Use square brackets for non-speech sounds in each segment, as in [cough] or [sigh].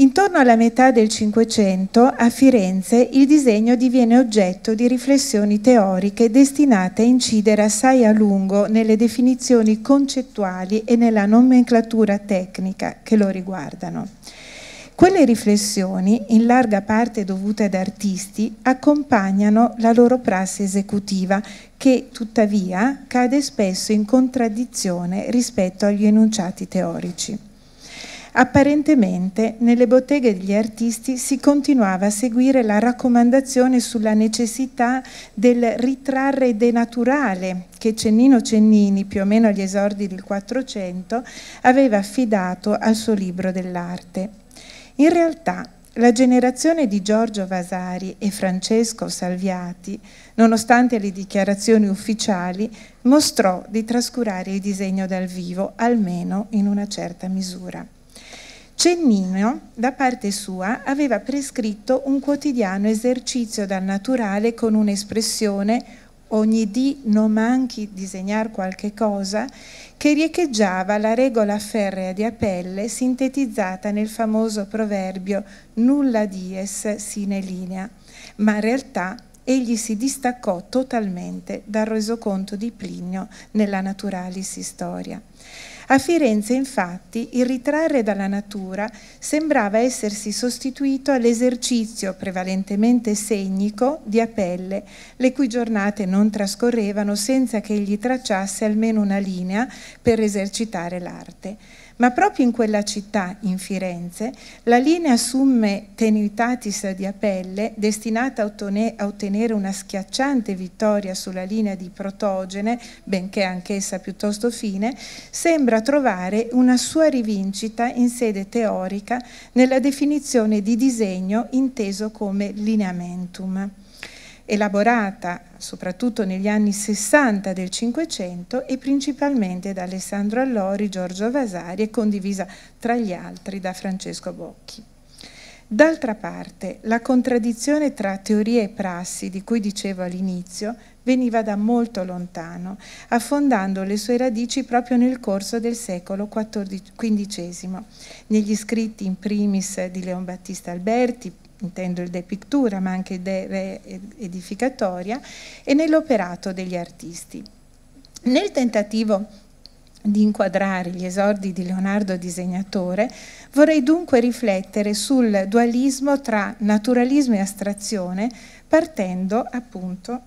Intorno alla metà del Cinquecento, a Firenze, il disegno diviene oggetto di riflessioni teoriche destinate a incidere assai a lungo nelle definizioni concettuali e nella nomenclatura tecnica che lo riguardano. Quelle riflessioni, in larga parte dovute ad artisti, accompagnano la loro prassi esecutiva, che tuttavia cade spesso in contraddizione rispetto agli enunciati teorici. Apparentemente nelle botteghe degli artisti si continuava a seguire la raccomandazione sulla necessità del ritrarre denaturale che Cennino Cennini, più o meno agli esordi del Quattrocento, aveva affidato al suo libro dell'arte. In realtà la generazione di Giorgio Vasari e Francesco Salviati, nonostante le dichiarazioni ufficiali, mostrò di trascurare il disegno dal vivo, almeno in una certa misura. Cennino, da parte sua, aveva prescritto un quotidiano esercizio dal naturale con un'espressione ogni dì non manchi disegnar qualche cosa, che riecheggiava la regola ferrea di Apelle sintetizzata nel famoso proverbio nulla dies sine linea, ma in realtà egli si distaccò totalmente dal resoconto di Plinio nella Naturalis Historia. A Firenze, infatti, il ritrarre dalla natura sembrava essersi sostituito all'esercizio prevalentemente segnico di Apelle, le cui giornate non trascorrevano senza che egli tracciasse almeno una linea per esercitare l'arte ma proprio in quella città, in Firenze, la linea Summe Tenuitatis di Apelle, destinata a ottenere una schiacciante vittoria sulla linea di Protogene, benché anch'essa piuttosto fine, sembra trovare una sua rivincita in sede teorica nella definizione di disegno inteso come lineamentum elaborata soprattutto negli anni 60 del Cinquecento e principalmente da Alessandro Allori, Giorgio Vasari e condivisa tra gli altri da Francesco Bocchi. D'altra parte, la contraddizione tra teoria e prassi, di cui dicevo all'inizio, veniva da molto lontano, affondando le sue radici proprio nel corso del secolo XV, negli scritti in primis di Leon Battista Alberti, intendo de pittura ma anche de re edificatoria, e nell'operato degli artisti. Nel tentativo di inquadrare gli esordi di Leonardo disegnatore, vorrei dunque riflettere sul dualismo tra naturalismo e astrazione, partendo appunto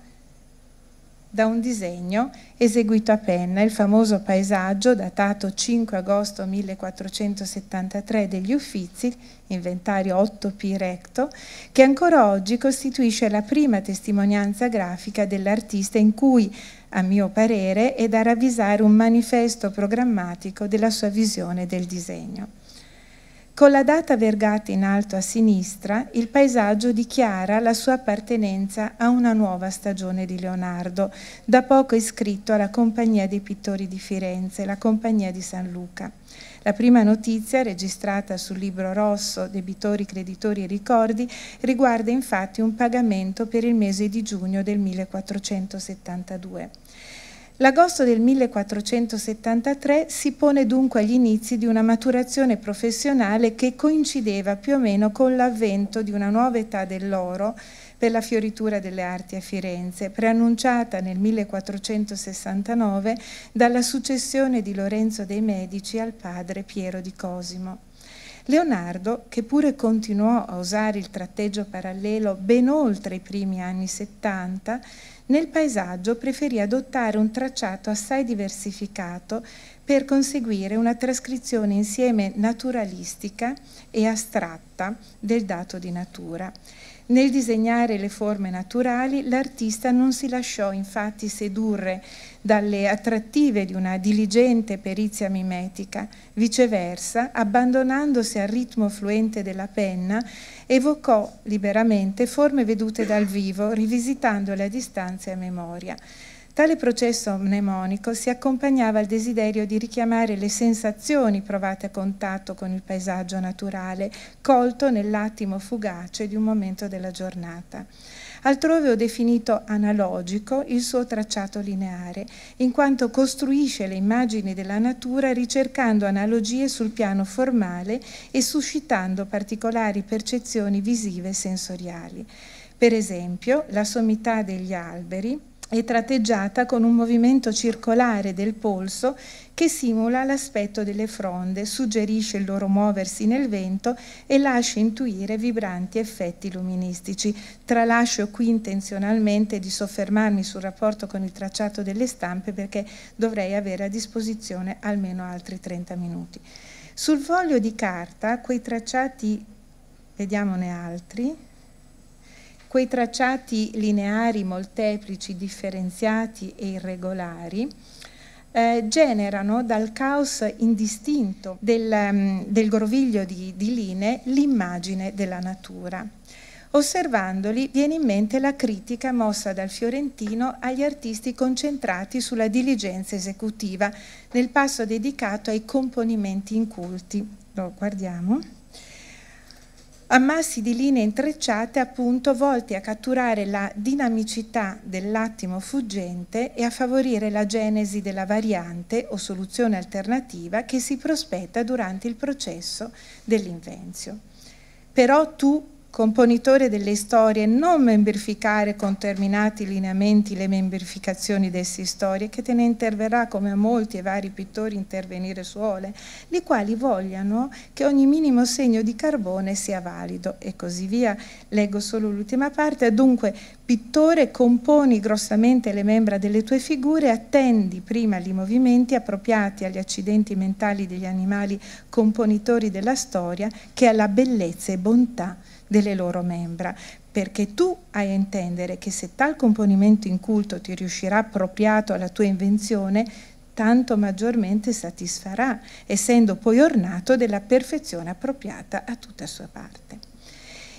da un disegno eseguito a penna, il famoso paesaggio datato 5 agosto 1473 degli Uffizi, inventario 8P recto, che ancora oggi costituisce la prima testimonianza grafica dell'artista in cui, a mio parere, è da ravvisare un manifesto programmatico della sua visione del disegno. Con la data vergata in alto a sinistra, il paesaggio dichiara la sua appartenenza a una nuova stagione di Leonardo, da poco iscritto alla Compagnia dei Pittori di Firenze, la Compagnia di San Luca. La prima notizia, registrata sul libro rosso Debitori, creditori e ricordi, riguarda infatti un pagamento per il mese di giugno del 1472. L'agosto del 1473 si pone dunque agli inizi di una maturazione professionale che coincideva più o meno con l'avvento di una nuova età dell'oro per la fioritura delle arti a Firenze, preannunciata nel 1469 dalla successione di Lorenzo dei Medici al padre Piero di Cosimo. Leonardo, che pure continuò a usare il tratteggio parallelo ben oltre i primi anni 70, nel paesaggio preferì adottare un tracciato assai diversificato per conseguire una trascrizione insieme naturalistica e astratta del dato di natura. Nel disegnare le forme naturali l'artista non si lasciò infatti sedurre dalle attrattive di una diligente perizia mimetica, viceversa, abbandonandosi al ritmo fluente della penna, evocò liberamente forme vedute dal vivo, rivisitandole a distanza e a memoria. Tale processo mnemonico si accompagnava al desiderio di richiamare le sensazioni provate a contatto con il paesaggio naturale, colto nell'attimo fugace di un momento della giornata. Altrove ho definito analogico il suo tracciato lineare, in quanto costruisce le immagini della natura ricercando analogie sul piano formale e suscitando particolari percezioni visive e sensoriali. Per esempio, la sommità degli alberi, è tratteggiata con un movimento circolare del polso che simula l'aspetto delle fronde, suggerisce il loro muoversi nel vento e lascia intuire vibranti effetti luministici. Tralascio qui intenzionalmente di soffermarmi sul rapporto con il tracciato delle stampe perché dovrei avere a disposizione almeno altri 30 minuti. Sul foglio di carta, quei tracciati, vediamone altri, quei tracciati lineari, molteplici, differenziati e irregolari, eh, generano dal caos indistinto del, mm, del groviglio di, di linee l'immagine della natura. Osservandoli viene in mente la critica mossa dal fiorentino agli artisti concentrati sulla diligenza esecutiva nel passo dedicato ai componimenti inculti. Lo guardiamo ammassi di linee intrecciate appunto volti a catturare la dinamicità dell'attimo fuggente e a favorire la genesi della variante o soluzione alternativa che si prospetta durante il processo dell'invenzio. Però tu componitore delle storie, non membrificare con terminati lineamenti le membrificazioni dessi storie, che te ne interverrà come a molti e vari pittori intervenire suole, le quali vogliano che ogni minimo segno di carbone sia valido e così via. Leggo solo l'ultima parte, dunque pittore componi grossamente le membra delle tue figure, attendi prima gli movimenti appropriati agli accidenti mentali degli animali componitori della storia che alla bellezza e bontà delle loro membra, perché tu hai a intendere che se tal componimento inculto ti riuscirà appropriato alla tua invenzione, tanto maggiormente satisfarà, essendo poi ornato della perfezione appropriata a tutta sua parte.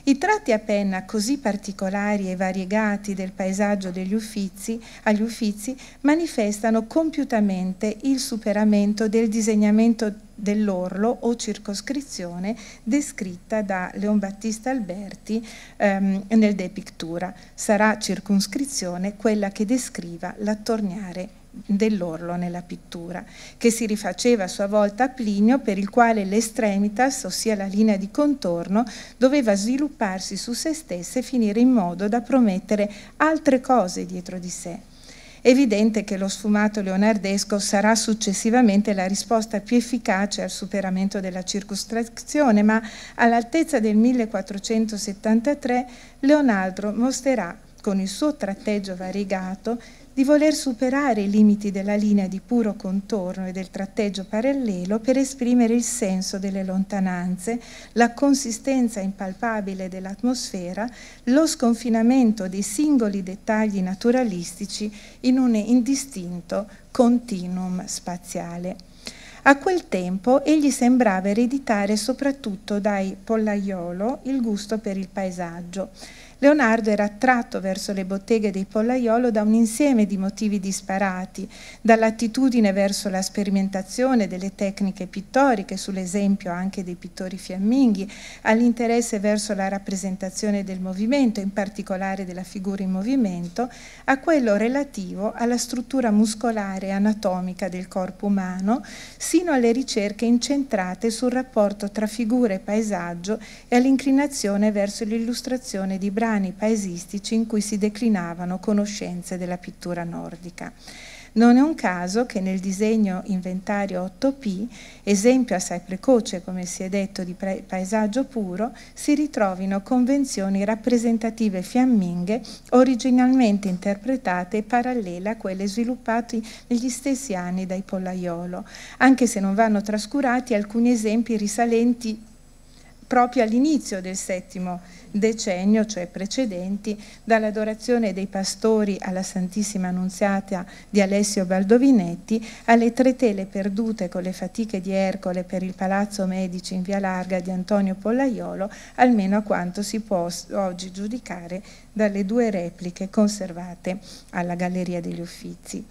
I tratti a penna così particolari e variegati del paesaggio degli Uffizi, agli Uffizi manifestano compiutamente il superamento del disegnamento dell'orlo o circoscrizione descritta da Leon Battista Alberti ehm, nel De Pictura. Sarà circoscrizione quella che descriva l'attorniare dell'orlo nella pittura, che si rifaceva a sua volta a Plinio per il quale l'estremitas, ossia la linea di contorno, doveva svilupparsi su se stessa e finire in modo da promettere altre cose dietro di sé. Evidente che lo sfumato leonardesco sarà successivamente la risposta più efficace al superamento della circostrazione, ma all'altezza del 1473 Leonardo mostrerà con il suo tratteggio variegato di voler superare i limiti della linea di puro contorno e del tratteggio parallelo per esprimere il senso delle lontananze, la consistenza impalpabile dell'atmosfera, lo sconfinamento dei singoli dettagli naturalistici in un indistinto continuum spaziale. A quel tempo egli sembrava ereditare soprattutto dai Pollaiolo il gusto per il paesaggio, Leonardo era attratto verso le botteghe dei Pollaiolo da un insieme di motivi disparati, dall'attitudine verso la sperimentazione delle tecniche pittoriche, sull'esempio anche dei pittori fiamminghi, all'interesse verso la rappresentazione del movimento, in particolare della figura in movimento, a quello relativo alla struttura muscolare e anatomica del corpo umano, sino alle ricerche incentrate sul rapporto tra figura e paesaggio e all'inclinazione verso l'illustrazione di brani piani paesistici in cui si declinavano conoscenze della pittura nordica. Non è un caso che nel disegno inventario 8P, esempio assai precoce, come si è detto, di paesaggio puro, si ritrovino convenzioni rappresentative fiamminghe originalmente interpretate e parallele a quelle sviluppate negli stessi anni dai Pollaiolo, anche se non vanno trascurati alcuni esempi risalenti proprio all'inizio del VII decennio, cioè precedenti, dall'adorazione dei pastori alla Santissima Annunziata di Alessio Baldovinetti, alle tre tele perdute con le fatiche di Ercole per il Palazzo Medici in Via Larga di Antonio Pollaiolo, almeno a quanto si può oggi giudicare dalle due repliche conservate alla Galleria degli Uffizi.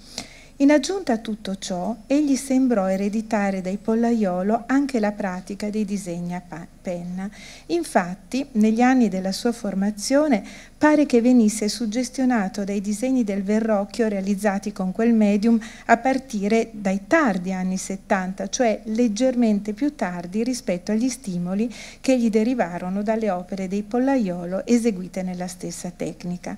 In aggiunta a tutto ciò, egli sembrò ereditare dai Pollaiolo anche la pratica dei disegni a penna. Infatti, negli anni della sua formazione, pare che venisse suggestionato dai disegni del Verrocchio realizzati con quel medium a partire dai tardi anni 70, cioè leggermente più tardi rispetto agli stimoli che gli derivarono dalle opere dei Pollaiolo eseguite nella stessa tecnica.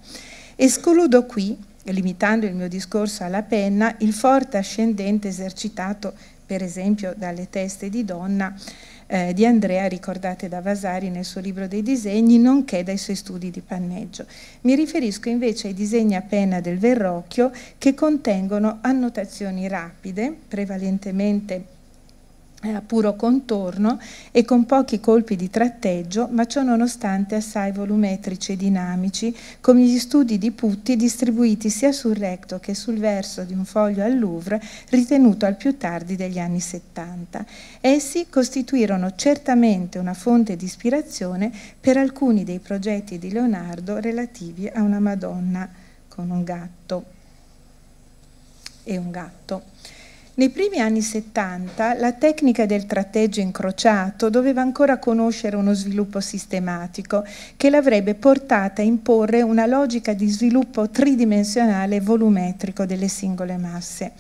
Escludo qui limitando il mio discorso alla penna, il forte ascendente esercitato per esempio dalle teste di donna eh, di Andrea ricordate da Vasari nel suo libro dei disegni, nonché dai suoi studi di panneggio. Mi riferisco invece ai disegni a penna del Verrocchio che contengono annotazioni rapide, prevalentemente a puro contorno e con pochi colpi di tratteggio, ma ciò nonostante assai volumetrici e dinamici, come gli studi di Putti distribuiti sia sul recto che sul verso di un foglio al Louvre, ritenuto al più tardi degli anni 70. Essi costituirono certamente una fonte di ispirazione per alcuni dei progetti di Leonardo relativi a una Madonna con un gatto e un gatto. Nei primi anni 70 la tecnica del tratteggio incrociato doveva ancora conoscere uno sviluppo sistematico che l'avrebbe portata a imporre una logica di sviluppo tridimensionale volumetrico delle singole masse.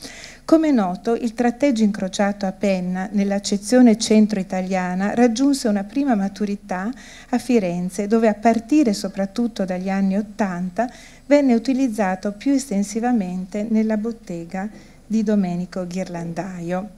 Come noto, il tratteggio incrociato a penna, nell'accezione centro-italiana, raggiunse una prima maturità a Firenze, dove a partire soprattutto dagli anni Ottanta venne utilizzato più estensivamente nella bottega di Domenico Ghirlandaio.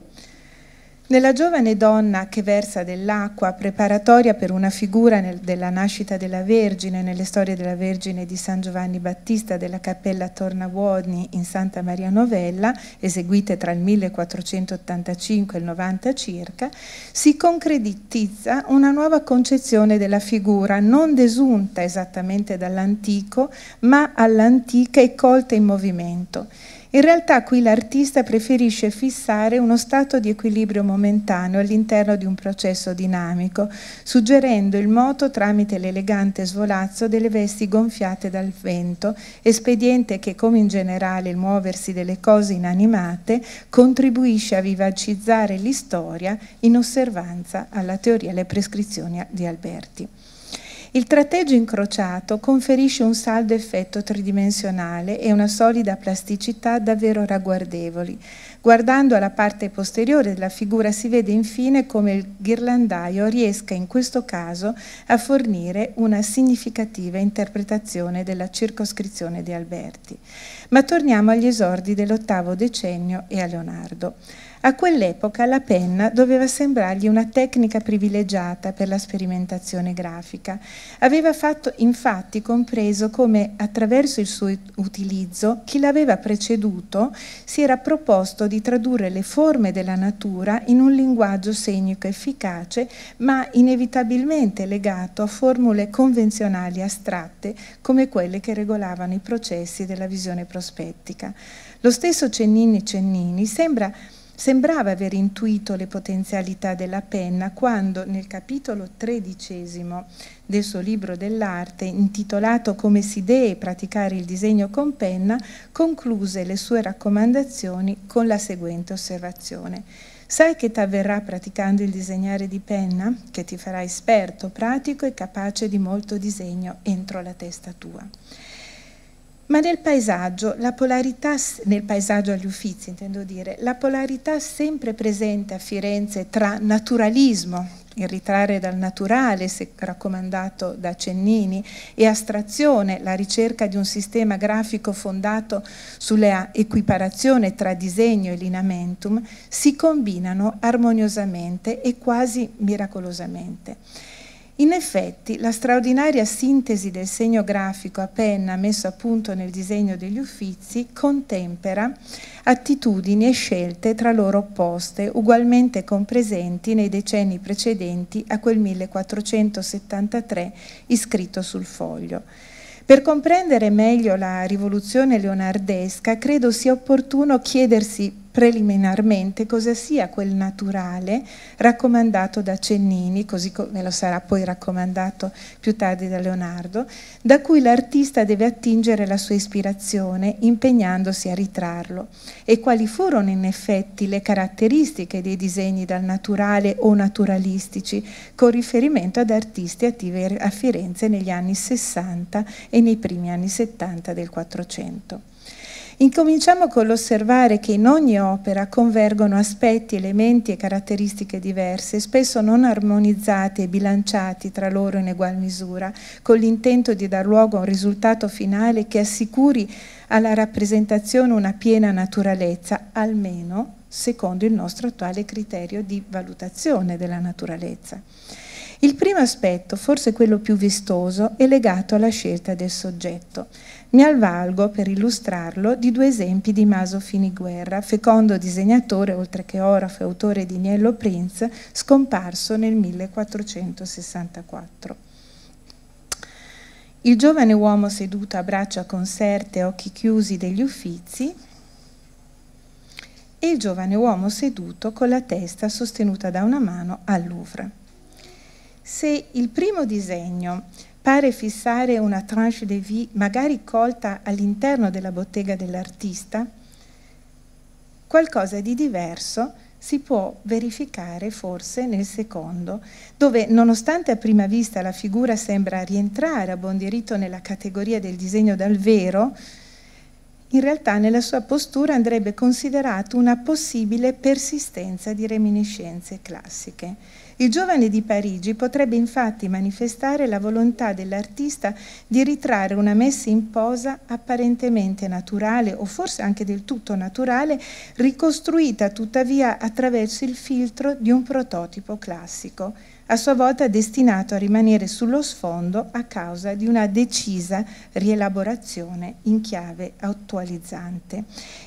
Nella giovane donna che versa dell'acqua preparatoria per una figura nel, della nascita della Vergine nelle storie della Vergine di San Giovanni Battista della Cappella Tornabuoni in Santa Maria Novella, eseguite tra il 1485 e il 90 circa, si concretizza una nuova concezione della figura, non desunta esattamente dall'antico, ma all'antica e colta in movimento in realtà qui l'artista preferisce fissare uno stato di equilibrio momentaneo all'interno di un processo dinamico, suggerendo il moto tramite l'elegante svolazzo delle vesti gonfiate dal vento, espediente che, come in generale il muoversi delle cose inanimate, contribuisce a vivacizzare l'istoria in osservanza alla teoria e alle prescrizioni di Alberti. Il tratteggio incrociato conferisce un saldo effetto tridimensionale e una solida plasticità davvero ragguardevoli. Guardando alla parte posteriore della figura si vede infine come il ghirlandaio riesca in questo caso a fornire una significativa interpretazione della circoscrizione di Alberti. Ma torniamo agli esordi dell'ottavo decennio e a Leonardo. A quell'epoca la penna doveva sembrargli una tecnica privilegiata per la sperimentazione grafica. Aveva fatto, infatti compreso come attraverso il suo utilizzo chi l'aveva preceduto si era proposto di tradurre le forme della natura in un linguaggio segnico efficace ma inevitabilmente legato a formule convenzionali astratte come quelle che regolavano i processi della visione prospettica. Lo stesso Cennini Cennini sembra Sembrava aver intuito le potenzialità della penna quando nel capitolo tredicesimo del suo libro dell'arte, intitolato Come si deve praticare il disegno con penna, concluse le sue raccomandazioni con la seguente osservazione. Sai che ti avverrà praticando il disegnare di penna? Che ti farà esperto, pratico e capace di molto disegno entro la testa tua. Ma nel paesaggio, la polarità, nel paesaggio agli Uffizi intendo dire, la polarità sempre presente a Firenze tra naturalismo, il ritrarre dal naturale, raccomandato da Cennini, e astrazione, la ricerca di un sistema grafico fondato sulla equiparazione tra disegno e lineamentum, si combinano armoniosamente e quasi miracolosamente. In effetti, la straordinaria sintesi del segno grafico a penna messo a punto nel disegno degli uffizi contempera attitudini e scelte tra loro opposte, ugualmente compresenti nei decenni precedenti a quel 1473 iscritto sul foglio. Per comprendere meglio la rivoluzione leonardesca, credo sia opportuno chiedersi preliminarmente cosa sia quel naturale raccomandato da Cennini, così come lo sarà poi raccomandato più tardi da Leonardo, da cui l'artista deve attingere la sua ispirazione impegnandosi a ritrarlo, e quali furono in effetti le caratteristiche dei disegni dal naturale o naturalistici con riferimento ad artisti attivi a Firenze negli anni 60 e nei primi anni 70 del 400. Incominciamo con l'osservare che in ogni opera convergono aspetti, elementi e caratteristiche diverse, spesso non armonizzati e bilanciati tra loro in egual misura, con l'intento di dar luogo a un risultato finale che assicuri alla rappresentazione una piena naturalezza, almeno secondo il nostro attuale criterio di valutazione della naturalezza. Il primo aspetto, forse quello più vistoso, è legato alla scelta del soggetto. Mi avvalgo per illustrarlo di due esempi di Maso Finiguerra, fecondo disegnatore oltre che orafo e autore di Niello Prince, scomparso nel 1464. Il giovane uomo seduto a braccia conserte e occhi chiusi degli uffizi e il giovane uomo seduto con la testa sostenuta da una mano al Louvre. Se il primo disegno pare fissare una tranche de vie magari colta all'interno della bottega dell'artista, qualcosa di diverso si può verificare forse nel secondo, dove nonostante a prima vista la figura sembra rientrare a buon diritto nella categoria del disegno dal vero, in realtà nella sua postura andrebbe considerato una possibile persistenza di reminiscenze classiche. Il giovane di Parigi potrebbe infatti manifestare la volontà dell'artista di ritrarre una messa in posa apparentemente naturale o forse anche del tutto naturale, ricostruita tuttavia attraverso il filtro di un prototipo classico, a sua volta destinato a rimanere sullo sfondo a causa di una decisa rielaborazione in chiave attualizzante.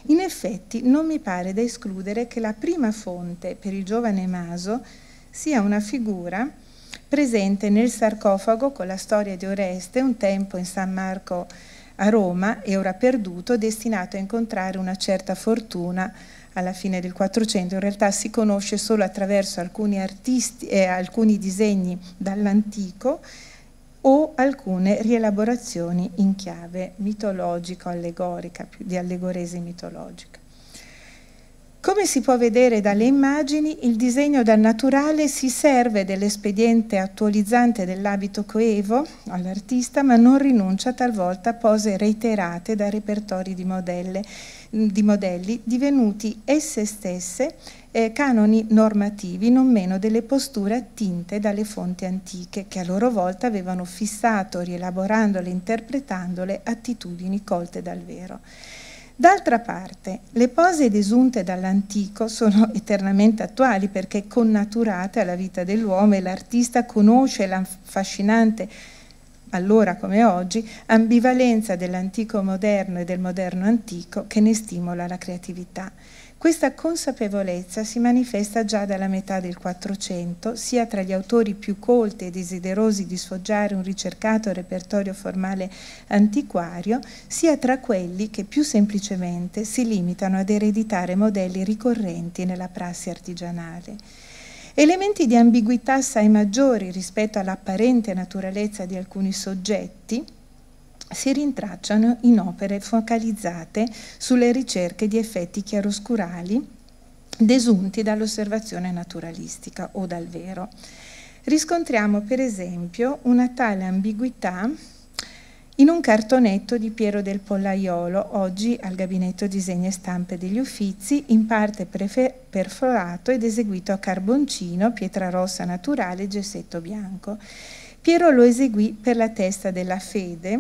In effetti non mi pare da escludere che la prima fonte per il giovane Maso sia una figura presente nel sarcofago con la storia di Oreste, un tempo in San Marco a Roma e ora perduto, destinato a incontrare una certa fortuna alla fine del Quattrocento. In realtà si conosce solo attraverso alcuni, artisti, eh, alcuni disegni dall'antico o alcune rielaborazioni in chiave mitologico-allegorica, di allegoresi mitologica. Come si può vedere dalle immagini, il disegno dal naturale si serve dell'espediente attualizzante dell'abito coevo all'artista, ma non rinuncia talvolta a pose reiterate da repertori di, modelle, mm, di modelli divenuti esse stesse eh, canoni normativi, non meno delle posture attinte dalle fonti antiche, che a loro volta avevano fissato, rielaborandole interpretandole, attitudini colte dal vero. D'altra parte, le pose desunte dall'antico sono [laughs] eternamente attuali perché connaturate alla vita dell'uomo e l'artista conosce l'affascinante, allora come oggi, ambivalenza dell'antico moderno e del moderno antico che ne stimola la creatività. Questa consapevolezza si manifesta già dalla metà del Quattrocento, sia tra gli autori più colti e desiderosi di sfoggiare un ricercato repertorio formale antiquario, sia tra quelli che più semplicemente si limitano ad ereditare modelli ricorrenti nella prassi artigianale. Elementi di ambiguità assai maggiori rispetto all'apparente naturalezza di alcuni soggetti, si rintracciano in opere focalizzate sulle ricerche di effetti chiaroscurali desunti dall'osservazione naturalistica o dal vero. Riscontriamo per esempio una tale ambiguità in un cartonetto di Piero del Pollaiolo, oggi al gabinetto disegni e stampe degli Uffizi, in parte perforato ed eseguito a carboncino, pietra rossa naturale e gessetto bianco. Piero lo eseguì per la testa della fede,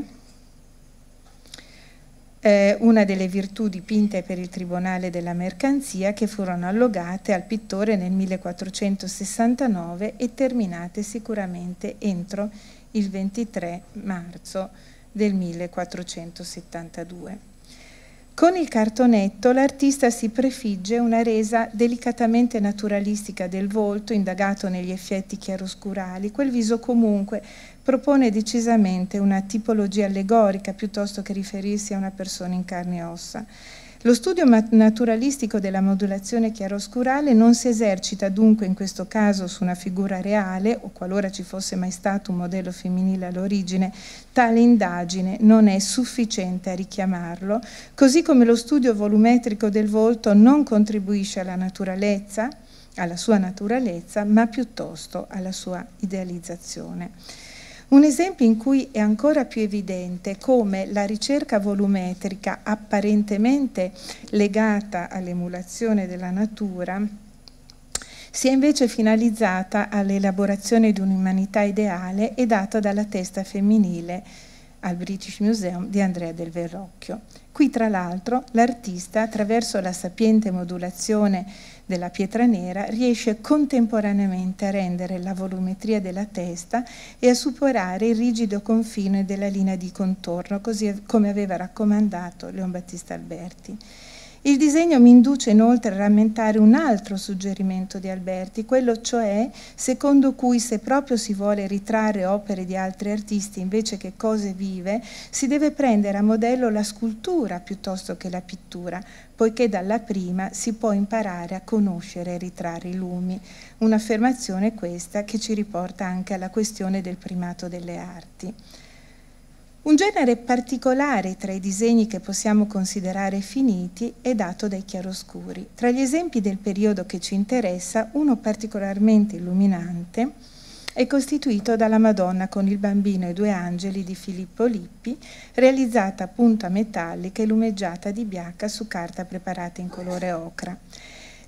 eh, una delle virtù dipinte per il Tribunale della Mercanzia che furono allogate al pittore nel 1469 e terminate sicuramente entro il 23 marzo del 1472. Con il cartonetto l'artista si prefigge una resa delicatamente naturalistica del volto, indagato negli effetti chiaroscurali, quel viso comunque propone decisamente una tipologia allegorica piuttosto che riferirsi a una persona in carne e ossa. Lo studio naturalistico della modulazione chiaroscurale non si esercita dunque in questo caso su una figura reale o qualora ci fosse mai stato un modello femminile all'origine, tale indagine non è sufficiente a richiamarlo, così come lo studio volumetrico del volto non contribuisce alla naturalezza, alla sua naturalezza, ma piuttosto alla sua idealizzazione. Un esempio in cui è ancora più evidente come la ricerca volumetrica apparentemente legata all'emulazione della natura sia invece finalizzata all'elaborazione di un'umanità ideale è data dalla testa femminile al British Museum di Andrea del Verrocchio. Qui tra l'altro l'artista attraverso la sapiente modulazione della pietra nera riesce contemporaneamente a rendere la volumetria della testa e a superare il rigido confine della linea di contorno, così come aveva raccomandato Leon Battista Alberti. Il disegno mi induce inoltre a rammentare un altro suggerimento di Alberti, quello cioè secondo cui se proprio si vuole ritrarre opere di altri artisti invece che cose vive, si deve prendere a modello la scultura piuttosto che la pittura, poiché dalla prima si può imparare a conoscere e ritrarre i lumi. Un'affermazione questa che ci riporta anche alla questione del primato delle arti. Un genere particolare tra i disegni che possiamo considerare finiti è dato dai chiaroscuri. Tra gli esempi del periodo che ci interessa, uno particolarmente illuminante è costituito dalla Madonna con il bambino e due angeli di Filippo Lippi, realizzata a punta metallica e lumeggiata di bianca su carta preparata in colore ocra.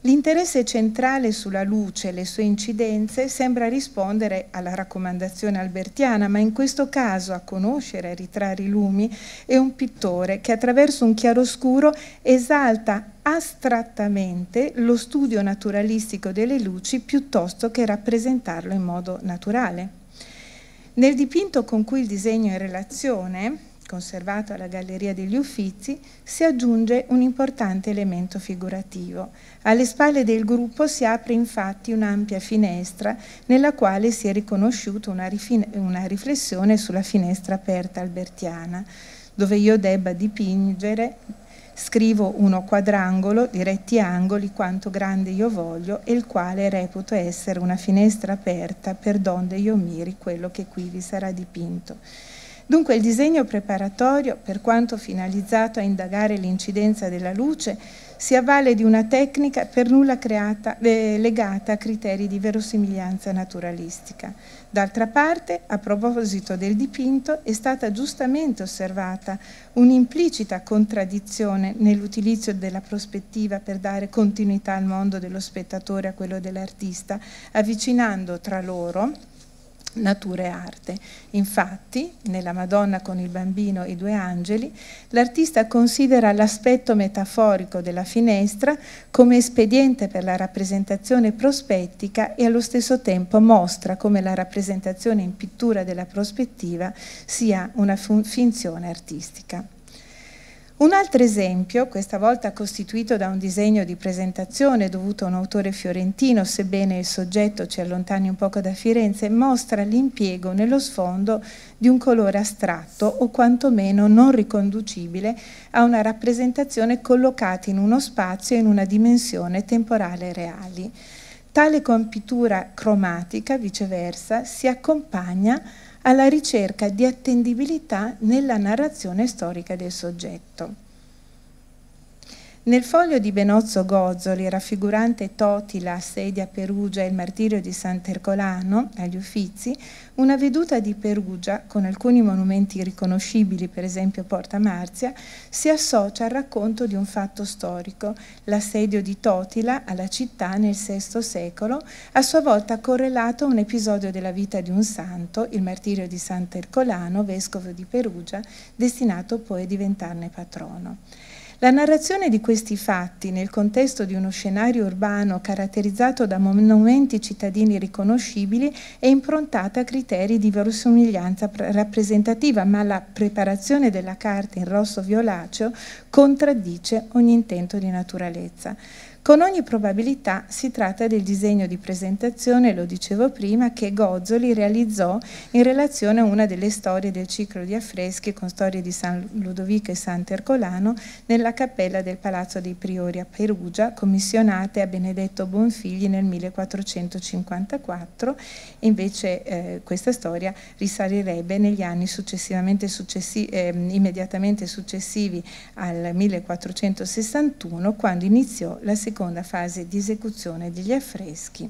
L'interesse centrale sulla luce e le sue incidenze sembra rispondere alla raccomandazione albertiana, ma in questo caso a conoscere e ritrarre i lumi è un pittore che attraverso un chiaroscuro esalta astrattamente lo studio naturalistico delle luci piuttosto che rappresentarlo in modo naturale. Nel dipinto con cui il disegno è in relazione, conservato alla Galleria degli Uffizi, si aggiunge un importante elemento figurativo. Alle spalle del gruppo si apre infatti un'ampia finestra nella quale si è riconosciuta una, una riflessione sulla finestra aperta albertiana, dove io debba dipingere scrivo uno quadrangolo di retti angoli quanto grande io voglio e il quale reputo essere una finestra aperta per donde io miri quello che qui vi sarà dipinto. Dunque il disegno preparatorio, per quanto finalizzato a indagare l'incidenza della luce, si avvale di una tecnica per nulla creata, eh, legata a criteri di verosimiglianza naturalistica. D'altra parte, a proposito del dipinto, è stata giustamente osservata un'implicita contraddizione nell'utilizzo della prospettiva per dare continuità al mondo dello spettatore a quello dell'artista, avvicinando tra loro natura e arte. Infatti, nella Madonna con il bambino e i due angeli, l'artista considera l'aspetto metaforico della finestra come espediente per la rappresentazione prospettica e allo stesso tempo mostra come la rappresentazione in pittura della prospettiva sia una finzione artistica. Un altro esempio, questa volta costituito da un disegno di presentazione dovuto a un autore fiorentino, sebbene il soggetto ci allontani un poco da Firenze, mostra l'impiego nello sfondo di un colore astratto o quantomeno non riconducibile a una rappresentazione collocata in uno spazio e in una dimensione temporale reali. Tale compitura cromatica, viceversa, si accompagna alla ricerca di attendibilità nella narrazione storica del soggetto. Nel foglio di Benozzo Gozzoli, raffigurante Totila, sedia a Perugia e il martirio di Sant'Ercolano, agli Uffizi, una veduta di Perugia, con alcuni monumenti riconoscibili, per esempio Porta Marzia, si associa al racconto di un fatto storico, l'assedio di Totila alla città nel VI secolo, a sua volta correlato a un episodio della vita di un santo, il martirio di Sant'Ercolano, vescovo di Perugia, destinato poi a diventarne patrono. La narrazione di questi fatti nel contesto di uno scenario urbano caratterizzato da monumenti cittadini riconoscibili è improntata a criteri di verosimiglianza rappresentativa, ma la preparazione della carta in rosso violaceo contraddice ogni intento di naturalezza. Con ogni probabilità si tratta del disegno di presentazione, lo dicevo prima, che Gozzoli realizzò in relazione a una delle storie del ciclo di affreschi con storie di San Ludovico e Sant'Ercolano nella cappella del Palazzo dei Priori a Perugia, commissionate a Benedetto Bonfigli nel 1454, invece eh, questa storia risalirebbe negli anni successivamente successi eh, immediatamente successivi al 1461 quando iniziò la seconda seconda fase di esecuzione degli affreschi.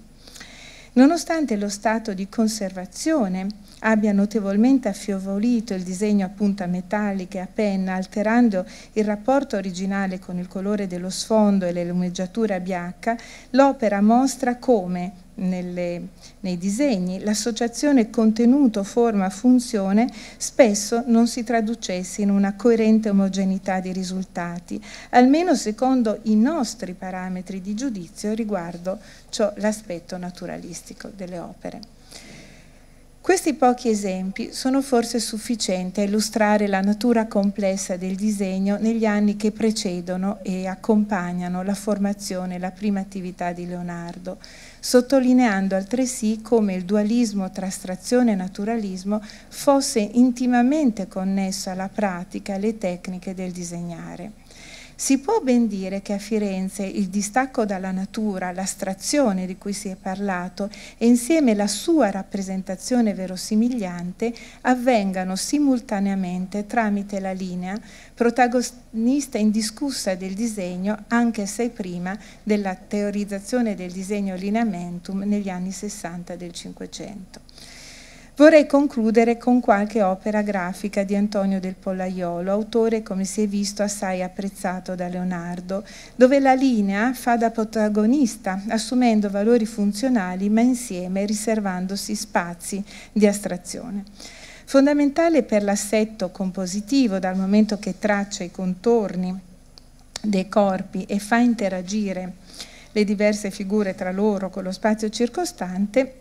Nonostante lo stato di conservazione abbia notevolmente affiovolito il disegno a punta metallica e a penna, alterando il rapporto originale con il colore dello sfondo e le lumeggiature a bianca, l'opera mostra come nelle, nei disegni, l'associazione contenuto, forma, funzione spesso non si traducesse in una coerente omogeneità di risultati, almeno secondo i nostri parametri di giudizio riguardo l'aspetto naturalistico delle opere. Questi pochi esempi sono forse sufficienti a illustrare la natura complessa del disegno negli anni che precedono e accompagnano la formazione e la prima attività di Leonardo, sottolineando altresì come il dualismo tra astrazione e naturalismo fosse intimamente connesso alla pratica e alle tecniche del disegnare. Si può ben dire che a Firenze il distacco dalla natura, l'astrazione di cui si è parlato e insieme la sua rappresentazione verosimigliante avvengano simultaneamente tramite la linea protagonista indiscussa del disegno anche se prima della teorizzazione del disegno lineamentum negli anni 60 del Cinquecento. Vorrei concludere con qualche opera grafica di Antonio del Pollaiolo, autore come si è visto assai apprezzato da Leonardo, dove la linea fa da protagonista, assumendo valori funzionali ma insieme riservandosi spazi di astrazione. Fondamentale per l'assetto compositivo, dal momento che traccia i contorni dei corpi e fa interagire le diverse figure tra loro con lo spazio circostante,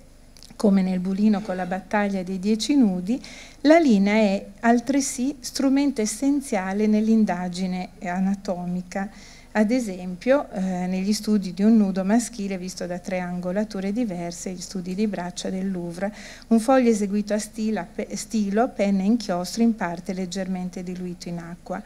come nel Bulino con la battaglia dei dieci nudi, la linea è altresì strumento essenziale nell'indagine anatomica, ad esempio eh, negli studi di un nudo maschile visto da tre angolature diverse, gli studi di braccia del Louvre, un foglio eseguito a stilo, pe, stilo penna e inchiostro in parte leggermente diluito in acqua.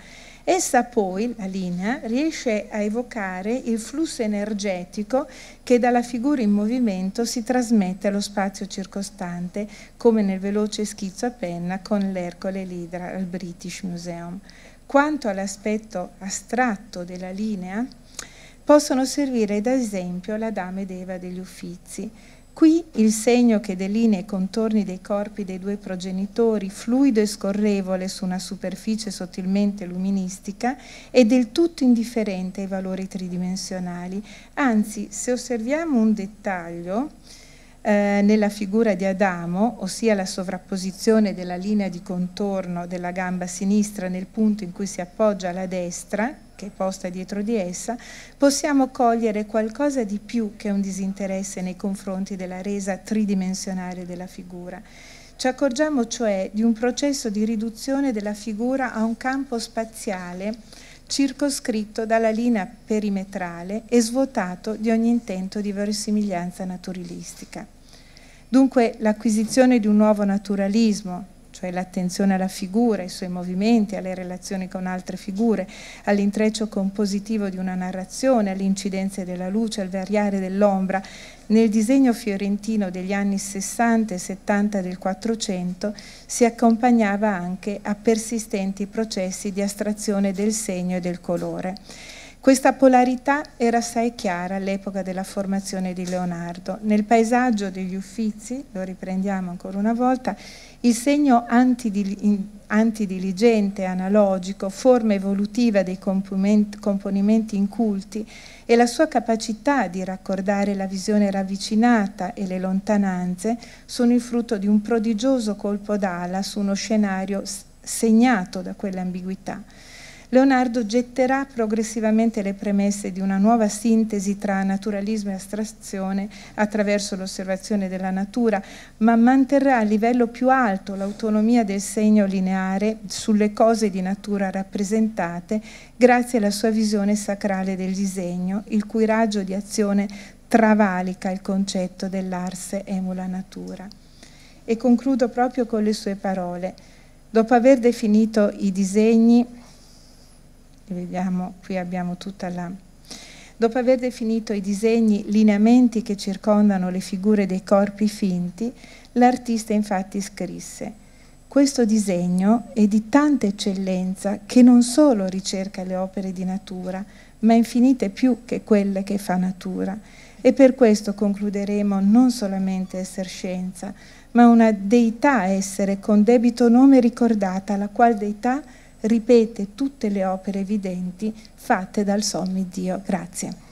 Essa poi, la linea, riesce a evocare il flusso energetico che dalla figura in movimento si trasmette allo spazio circostante, come nel veloce schizzo a penna con l'Ercole e l'Idra al British Museum. Quanto all'aspetto astratto della linea, possono servire da esempio la Dame d'Eva degli Uffizi, Qui il segno che delinea i contorni dei corpi dei due progenitori, fluido e scorrevole su una superficie sottilmente luministica, è del tutto indifferente ai valori tridimensionali. Anzi, se osserviamo un dettaglio, eh, nella figura di Adamo, ossia la sovrapposizione della linea di contorno della gamba sinistra nel punto in cui si appoggia la destra, che è posta dietro di essa, possiamo cogliere qualcosa di più che un disinteresse nei confronti della resa tridimensionale della figura. Ci accorgiamo cioè di un processo di riduzione della figura a un campo spaziale circoscritto dalla linea perimetrale e svuotato di ogni intento di verosimiglianza naturalistica. Dunque l'acquisizione di un nuovo naturalismo, cioè l'attenzione alla figura, ai suoi movimenti, alle relazioni con altre figure, all'intreccio compositivo di una narrazione, all'incidenza della luce, al variare dell'ombra. Nel disegno fiorentino degli anni 60 e 70 del 400 si accompagnava anche a persistenti processi di astrazione del segno e del colore. Questa polarità era assai chiara all'epoca della formazione di Leonardo. Nel paesaggio degli Uffizi, lo riprendiamo ancora una volta, il segno antidiligente, analogico, forma evolutiva dei componimenti inculti e la sua capacità di raccordare la visione ravvicinata e le lontananze sono il frutto di un prodigioso colpo d'ala su uno scenario segnato da quell'ambiguità. ambiguità Leonardo getterà progressivamente le premesse di una nuova sintesi tra naturalismo e astrazione attraverso l'osservazione della natura, ma manterrà a livello più alto l'autonomia del segno lineare sulle cose di natura rappresentate grazie alla sua visione sacrale del disegno, il cui raggio di azione travalica il concetto dell'arse emula natura. E concludo proprio con le sue parole. Dopo aver definito i disegni, Vediamo, qui abbiamo tutta la... Dopo aver definito i disegni lineamenti che circondano le figure dei corpi finti, l'artista infatti scrisse questo disegno è di tanta eccellenza che non solo ricerca le opere di natura, ma infinite più che quelle che fa natura. E per questo concluderemo non solamente essere scienza, ma una deità essere con debito nome ricordata, la qual deità ripete tutte le opere evidenti fatte dal Sommi Dio. Grazie.